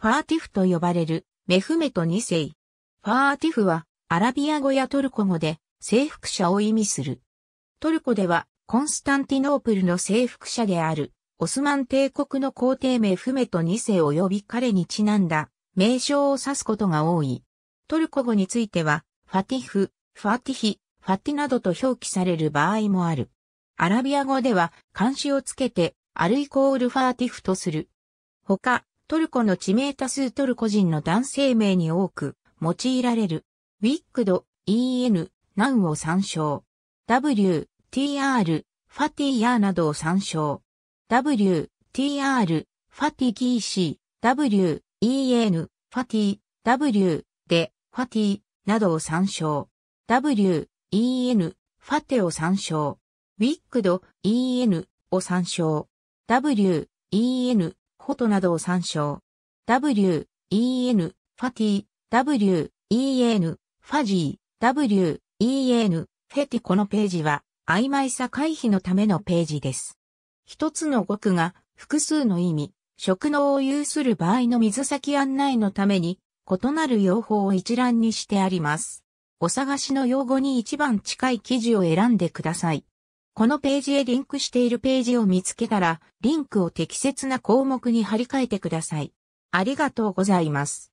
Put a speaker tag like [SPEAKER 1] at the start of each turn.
[SPEAKER 1] ファーティフと呼ばれるメフメト2世。ファーティフはアラビア語やトルコ語で征服者を意味する。トルコではコンスタンティノープルの征服者であるオスマン帝国の皇帝メフメト2世及び彼にちなんだ名称を指すことが多い。トルコ語についてはファティフ、ファティヒ、ファティなどと表記される場合もある。アラビア語では漢詞をつけてアルイコールファーティフとする。他、トルコの地名多数トルコ人の男性名に多く用いられる。ウィックド、EN、ナンを参照。W、TR、ファティヤーなどを参照。W、TR、ファティギーシー、W、EN、ファティ、W、で、ファティ、などを参照。W、EN、ファテを参照。ウィックド、EN を参照。W、EN、こなどを参照。W, en, ファティ、W, en, ファジー、W, en, フェティこのページは曖昧さ回避のためのページです。一つの語句が複数の意味、職能を有する場合の水先案内のために異なる用法を一覧にしてあります。お探しの用語に一番近い記事を選んでください。このページへリンクしているページを見つけたら、リンクを適切な項目に貼り替えてください。ありがとうございます。